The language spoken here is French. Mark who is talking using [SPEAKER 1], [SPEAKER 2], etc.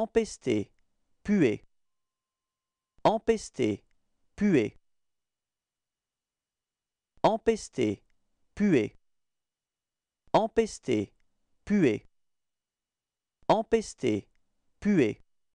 [SPEAKER 1] Empesté, puer. Empesté, puer. Empesté, puer. Empesté, puer. Empesté, puer.